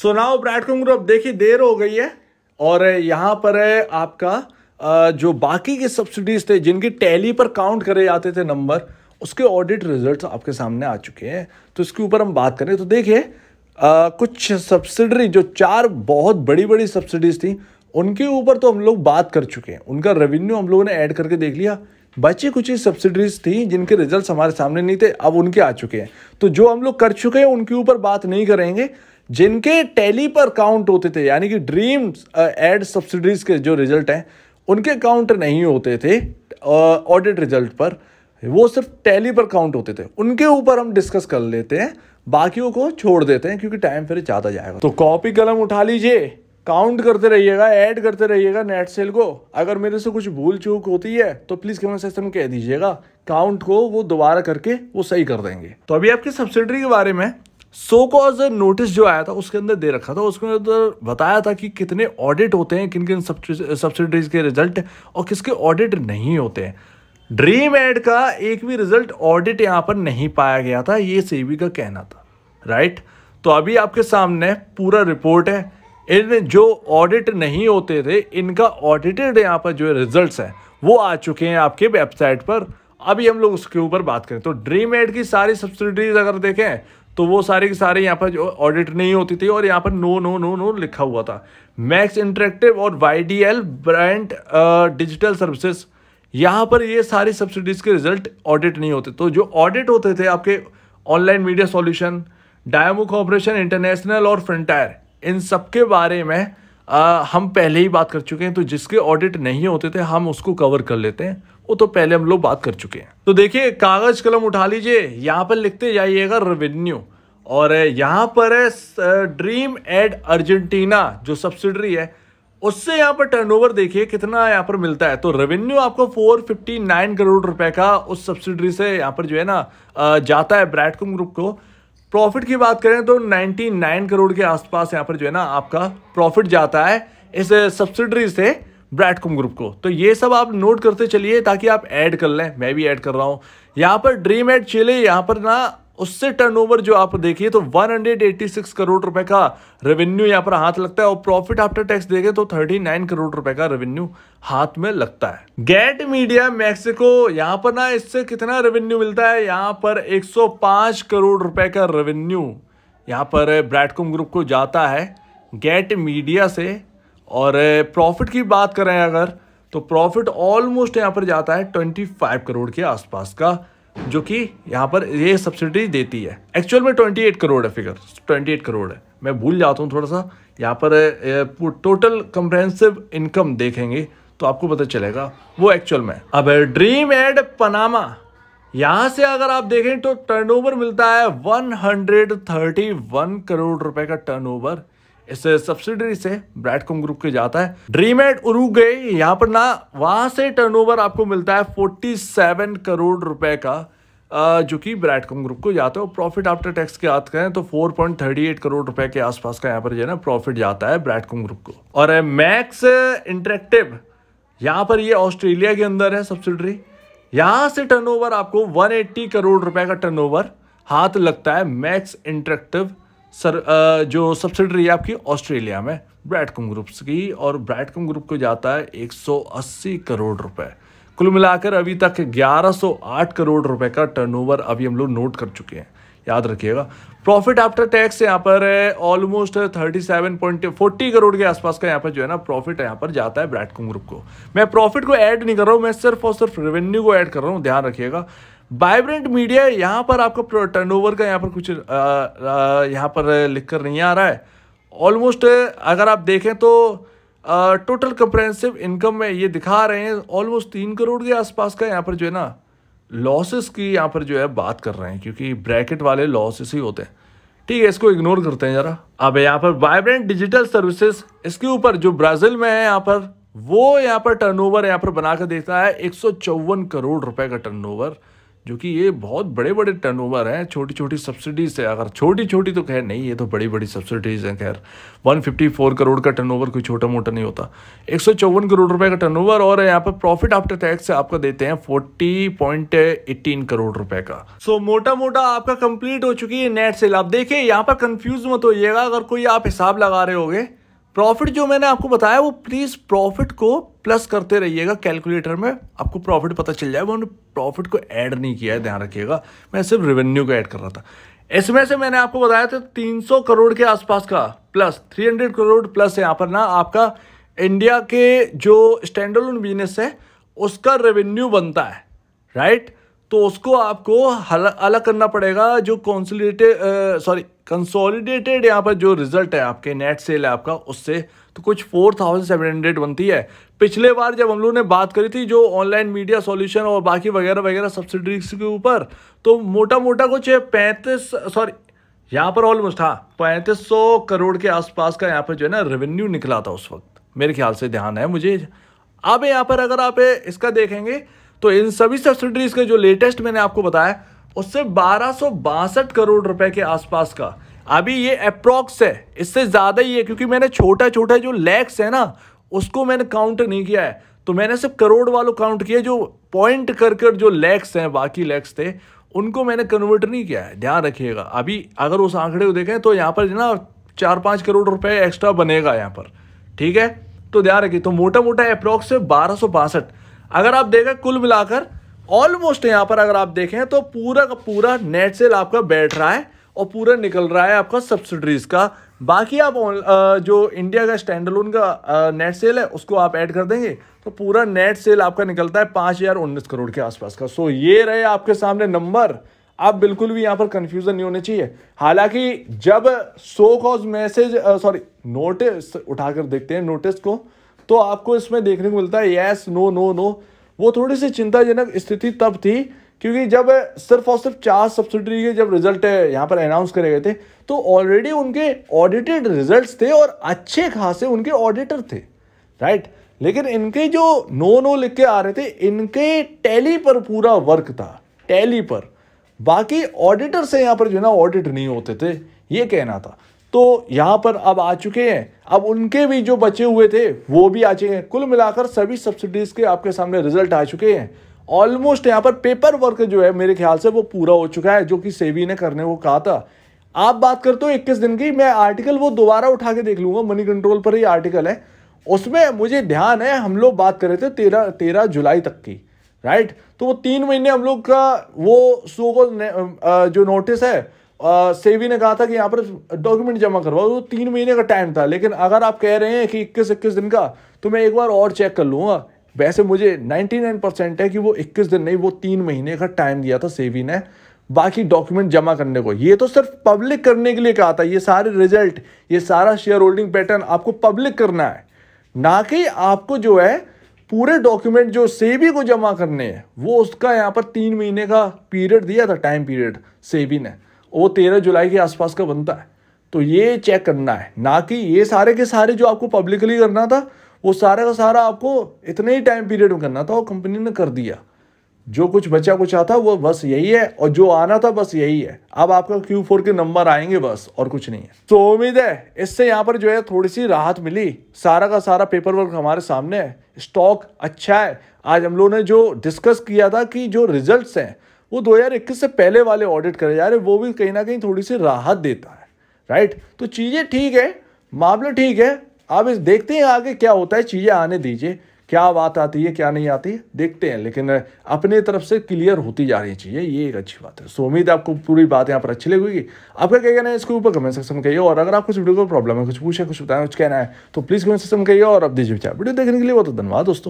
so now ब्राइडकॉम group देखिए देर हो गई है और यहाँ पर है आपका जो बाकी के सब्सिडीज थे जिनकी टैली पर काउंट करे जाते थे नंबर उसके ऑडिट रिजल्ट्स आपके सामने आ चुके हैं तो इसके ऊपर हम बात करें तो देखिए कुछ सब्सिडरी जो चार बहुत बड़ी बड़ी सब्सिडीज थी उनके ऊपर तो हम लोग बात कर चुके हैं उनका रेवेन्यू हम लोगों ने ऐड करके देख लिया बचे कुछ ही सब्सिडीज थी जिनके रिजल्ट हमारे सामने नहीं थे अब उनके आ चुके हैं तो जो हम लोग कर चुके हैं उनके ऊपर बात नहीं करेंगे जिनके टैली पर काउंट होते थे यानी कि ड्रीम्स एड सब्सिडीज के जो रिजल्ट हैं उनके काउंट नहीं होते थे ऑडिट uh, रिजल्ट पर वो सिर्फ टैली पर काउंट होते थे उनके ऊपर हम डिस्कस कर लेते हैं बाकियों को छोड़ देते हैं क्योंकि टाइम फिर ज़्यादा जाएगा तो कॉपी कलम उठा लीजिए काउंट करते रहिएगा ऐड करते रहिएगा नेट सेल को अगर मेरे से कुछ भूल चूक होती है तो प्लीज़ कमेंट सेक्शन में कह दीजिएगा काउंट को वो दोबारा करके वो सही कर देंगे तो अभी आपकी सब्सिडरी के बारे में सो कॉज नोटिस जो आया था उसके अंदर दे रखा था उसके अंदर बताया था कि कितने ऑडिट होते हैं किन किन सब्सिडीज के रिजल्ट और किसके ऑडिट नहीं होते हैं ड्रीम एड का एक भी रिजल्ट ऑडिट यहाँ पर नहीं पाया गया था ये सेबी का कहना था राइट तो अभी आपके सामने पूरा रिपोर्ट है इन जो ऑडिट नहीं होते थे इनका ऑडिटेड यहाँ पर जो रिजल्ट्स हैं वो आ चुके हैं आपके वेबसाइट पर अभी हम लोग उसके ऊपर बात करें तो ड्रीम एड की सारी सब्सिडीज अगर देखें तो वो सारे के सारे यहाँ पर जो ऑडिट नहीं होती थी और यहाँ पर नो नो नो नो लिखा हुआ था मैक्स इंटरेक्टिव और Y D L brand digital services यहाँ पर ये सारी सब्सिडीज़ के रिजल्ट ऑडिट नहीं होते तो जो ऑडिट होते थे आपके ऑनलाइन मीडिया सॉल्यूशन डायमो कॉपरेशन इंटरनेशनल और फ्रंटायर इन सब के बारे में आ, हम पहले ही बात कर चुके हैं तो जिसके ऑडिट नहीं होते थे हम उसको कवर कर लेते हैं वो तो पहले हम लोग बात कर चुके हैं तो देखिए कागज कलम उठा लीजिए यहाँ पर लिखते जाइएगा रेवेन्यू और यहाँ पर है ड्रीम एड अर्जेंटीना जो सब्सिडरी है उससे यहाँ पर टर्नओवर देखिए कितना यहाँ पर मिलता है तो रेवेन्यू आपको 459 करोड़ रुपए का उस सब्सिडरी से यहाँ पर जो है ना जाता है ब्रैडकॉम ग्रुप को प्रॉफिट की बात करें तो 99 करोड़ के आसपास यहाँ पर जो है ना आपका प्रॉफिट जाता है इस सब्सिडरी से ब्रैडकॉम ग्रुप को तो ये सब आप नोट करते चलिए ताकि आप ऐड कर लें मैं भी ऐड कर रहा हूँ यहाँ पर ड्रीम एड चिले यहाँ पर ना उससे टर्नओवर जो आप देखिए तो 186 करोड़ रुपए का रेवेन्यू यहाँ पर हाथ लगता है और प्रॉफिट आफ्टर टैक्स देखें तो 39 करोड़ रुपए का रेवेन्यू हाथ में लगता है गेट मीडिया मैक्सिको यहाँ पर ना इससे कितना रेवेन्यू मिलता है यहाँ पर 105 करोड़ रुपए का रेवेन्यू यहाँ पर ब्रैडकॉम ग्रुप को जाता है गेट मीडिया से और प्रॉफिट की बात करें अगर तो प्रॉफिट ऑलमोस्ट यहाँ पर जाता है 25 करोड़ के आसपास का जो कि यहाँ पर ये सब्सिडी देती है एक्चुअल में 28 करोड़ है फिगर 28 करोड़ है मैं भूल जाता हूँ थोड़ा सा यहाँ पर टोटल कंप्रहेंसिव इनकम देखेंगे तो आपको पता चलेगा वो एक्चुअल में अब ड्रीम एड पनामा यहाँ से अगर आप देखें तो टर्नओवर मिलता है 131 करोड़ रुपए का टर्नओवर इस सब्सिडरी से ब्रैडकॉम ग्रुप के जाता है ड्रीम एट उरुगे यहाँ पर ना वहां से टर्नओवर आपको मिलता है 47 करोड़ रुपए का जो कि ब्रैडकॉम ग्रुप को जाता है और प्रॉफिट आफ्टर टैक्स की बात करें तो 4.38 करोड़ रुपए के आसपास का यहाँ पर जो है ना प्रॉफिट जाता है ब्रैडकॉम ग्रुप को और मैक्स इंटरेक्टिव यहाँ पर ये ऑस्ट्रेलिया के अंदर है सब्सिडरी यहाँ से टर्नओवर आपको 180 करोड़ रुपए का टर्नओवर हाथ लगता है मैक्स इंटरेक्टिव सर जो सब्सिडरी है आपकी ऑस्ट्रेलिया में ब्रैडकॉम ग्रुप्स की और ब्रैडकॉम ग्रुप को जाता है 180 करोड़ रुपए कुल मिलाकर अभी तक 1108 करोड़ रुपए का टर्नओवर अभी हम लोग नोट कर चुके हैं याद रखिएगा प्रॉफिट आफ्टर टैक्स यहाँ पर है almost thirty seven point forty crore के आसपास का यहाँ पर जो है ना प्रॉफिट यहाँ पर जाता है ब्रैडकॉम ग्रुप को मैं प्रॉफिट को ऐड नहीं कर रहा हूँ मैं सिर्फ और सिर्फ रेवेन्यू को ऐड कर रहा हूँ ध्यान रखिएगा वाइब्रेंट मीडिया यहाँ पर आपका टर्नओवर का यहाँ पर कुछ यहाँ पर लिख कर नहीं आ रहा है ऑलमोस्ट अगर आप देखें तो टोटल कंप्रेंसिव इनकम में ये दिखा रहे हैं ऑलमोस्ट तीन करोड़ के आसपास का यहाँ पर जो है ना लॉसेस की यहाँ पर जो है बात कर रहे हैं क्योंकि ब्रैकेट वाले लॉसेस ही होते हैं ठीक है इसको इग्नोर करते हैं ज़रा अब यहाँ पर वाइब्रेंट डिजिटल सर्विसेज इसके ऊपर जो ब्राज़ील में है यहाँ पर वो यहाँ पर टर्नओवर यहाँ पर बनाकर देता है एक करोड़ रुपए का टर्नओवर जो कि ये बहुत बड़े बड़े टर्नओवर हैं छोटी छोटी सब्सिडीज़ है अगर छोटी छोटी तो खैर नहीं ये तो बड़ी बड़ी सब्सिडीज़ हैं खैर 154 करोड़ का टर्नओवर कोई छोटा मोटा नहीं होता एक करोड़ रुपए का टर्नओवर और यहाँ पर प्रॉफिट आफ्टर टैक्स आपका देते हैं फोर्टी करोड़ रुपए का सो so, मोटा मोटा आपका कंप्लीट हो चुकी है नेट सेल आप देखिए यहाँ पर कंफ्यूज मत होइएगा अगर कोई आप हिसाब लगा रहे हो प्रॉफिट जो मैंने आपको बताया वो प्लीज़ प्रॉफिट को प्लस करते रहिएगा कैलकुलेटर में आपको प्रॉफिट पता चल जाएगा मैंने प्रॉफिट को ऐड नहीं किया है ध्यान रखिएगा मैं सिर्फ रेवेन्यू को ऐड कर रहा था इसमें से मैंने आपको बताया था 300 करोड़ के आसपास का प्लस 300 करोड़ प्लस यहाँ पर ना आपका इंडिया के जो स्टैंडर्ड बिजनेस है उसका रेवेन्यू बनता है राइट तो उसको आपको अलग करना पड़ेगा जो कॉन्सोलिडेटेड सॉरी कंसोलिडेटेड यहाँ पर जो रिजल्ट है आपके नेट सेल है आपका उससे तो कुछ फोर थाउजेंड सेवन हंड्रेड बनती है पिछले बार जब हम लोग ने बात करी थी जो ऑनलाइन मीडिया सॉल्यूशन और बाकी वगैरह वगैरह सब्सिडीज के ऊपर तो मोटा मोटा कुछ पैंतीस सॉरी यहाँ पर ऑलमोस्ट हाँ पैंतीस सौ करोड़ के आसपास का यहाँ पर जो है ना रेवेन्यू निकला था उस वक्त मेरे ख्याल से ध्यान है मुझे अब यहाँ पर अगर आप इसका देखेंगे तो इन सभी सब्सिडरीज का जो लेटेस्ट मैंने आपको बताया उससे बारह करोड़ रुपए के आसपास का अभी ये अप्रोक्स है इससे ज़्यादा ही है क्योंकि मैंने छोटा छोटा जो लैक्स है ना उसको मैंने काउंट नहीं किया है तो मैंने सिर्फ करोड़ वालों काउंट किया जो पॉइंट कर कर जो लैक्स हैं बाकी लैक्स थे उनको मैंने कन्वर्ट नहीं किया है ध्यान रखिएगा अभी अगर उस आंकड़े को देखें तो यहाँ पर ना चार पाँच करोड़ रुपए एक्स्ट्रा बनेगा यहाँ पर ठीक है तो ध्यान रखिए तो मोटा मोटा बारह है बारह अगर आप देखें कुल मिलाकर ऑलमोस्ट यहाँ पर अगर आप देखें तो पूरा का पूरा नेट सेल आपका बैठ रहा है और पूरा निकल रहा है आपका सब्सिडीज़ का बाकी आप जो इंडिया का स्टैंडलोन का नेट सेल है उसको आप ऐड कर देंगे तो पूरा नेट सेल आपका निकलता है पाँच हज़ार उन्नीस करोड़ के आसपास का सो ये रहे आपके सामने नंबर आप बिल्कुल भी यहाँ पर कन्फ्यूज़न नहीं होने चाहिए हालांकि जब so cause message sorry notice उठाकर देखते हैं नोटिस को तो आपको इसमें देखने को मिलता है यस नो नो नो वो थोड़ी सी चिंताजनक स्थिति तब थी क्योंकि जब सिर्फ और सिर्फ चार सब्सिडरी के जब रिजल्ट यहाँ पर अनाउंस करे गए थे तो ऑलरेडी उनके ऑडिटेड रिजल्ट्स थे और अच्छे खासे उनके ऑडिटर थे राइट लेकिन इनके जो नो नो लिख के आ रहे थे इनके टैली पर पूरा वर्क था टैली पर बाकी ऑडिटर से यहाँ पर जो है ना ऑडिट नहीं होते थे ये कहना था तो यहाँ पर अब आ चुके हैं अब उनके भी जो बचे हुए थे वो भी आ चुके हैं कुल मिलाकर सभी सब्सिडीज़ के आपके सामने रिजल्ट आ चुके हैं ऑलमोस्ट यहाँ पर पेपर वर्क जो है मेरे ख्याल से वो पूरा हो चुका है जो कि सेवी ने करने को कहा था आप बात करते हो इक्कीस दिन की मैं आर्टिकल वो दोबारा उठा के देख लूँगा मनी कंट्रोल पर ही आर्टिकल है उसमें मुझे ध्यान है हम लोग बात कर रहे थे तेरह तेरह जुलाई तक की राइट तो वो तीन महीने हम लोग का वो सो को जो नोटिस है सेवी ने कहा था कि यहाँ पर डॉक्यूमेंट जमा करवाओ तो तीन महीने का टाइम था लेकिन अगर आप कह रहे हैं कि इक्कीस इक्कीस दिन का तो मैं एक बार और चेक कर लूँगा वैसे मुझे 99 परसेंट है कि वो 21 दिन नहीं वो तीन महीने का टाइम दिया था सेवी ने बाकी डॉक्यूमेंट जमा करने को ये तो सिर्फ पब्लिक करने के लिए कहा था ये सारे रिजल्ट ये सारा शेयर होल्डिंग पैटर्न आपको पब्लिक करना है ना कि आपको जो है पूरे डॉक्यूमेंट जो सेबी को जमा करने हैं वो उसका यहाँ पर तीन महीने का पीरियड दिया था टाइम पीरियड सेबी ने वो तेरह जुलाई के आसपास का बनता है तो ये चेक करना है ना कि ये सारे के सारे जो आपको पब्लिकली करना था वो सारा का सारा आपको इतने ही टाइम पीरियड में करना था और कंपनी ने कर दिया जो कुछ बचा कुछ आता वो बस यही है और जो आना था बस यही है अब आपका क्यू फोर के नंबर आएंगे बस और कुछ नहीं है तो उम्मीद है इससे यहाँ पर जो है थोड़ी सी राहत मिली सारा का सारा पेपर वर्क हमारे सामने है स्टॉक अच्छा है आज हम लोगों ने जो डिस्कस किया था कि जो रिजल्ट्स हैं वो इक्कीस से पहले वाले ऑडिट करे जा रहे वो भी कहीं ना कहीं थोड़ी सी राहत देता है राइट तो चीज़ें ठीक है मामला ठीक है आप इस देखते हैं आगे क्या होता है चीज़ें आने दीजिए क्या बात आती है क्या नहीं आती है देखते हैं लेकिन अपने तरफ से क्लियर होती जा रही चीजें ये एक अच्छी बात है सो उम्मीद आपको पूरी बात यहाँ पर अच्छी लगेगी आपका क्या कहना है इसके ऊपर कमेंट सेक्शन में कहिए और अगर आपको इस वीडियो को प्रॉब्लम है कुछ पूछे कुछ बताएं कुछ कहना है तो प्लीज़ कमेंट सेक्शन में कहिए और आप दीजिए विचार वीडियो देखने के लिए बहुत धन्यवाद दोस्तों